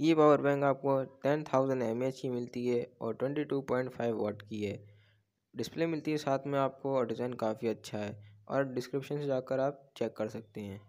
ये power bank आपको ten thousand M H की मिलती है और twenty two point five watt की है डिस्प्ले मिलती है साथ में आपको और डिज़ाइन काफ़ी अच्छा है और डिस्क्रिप्शन से जाकर आप चेक कर सकते हैं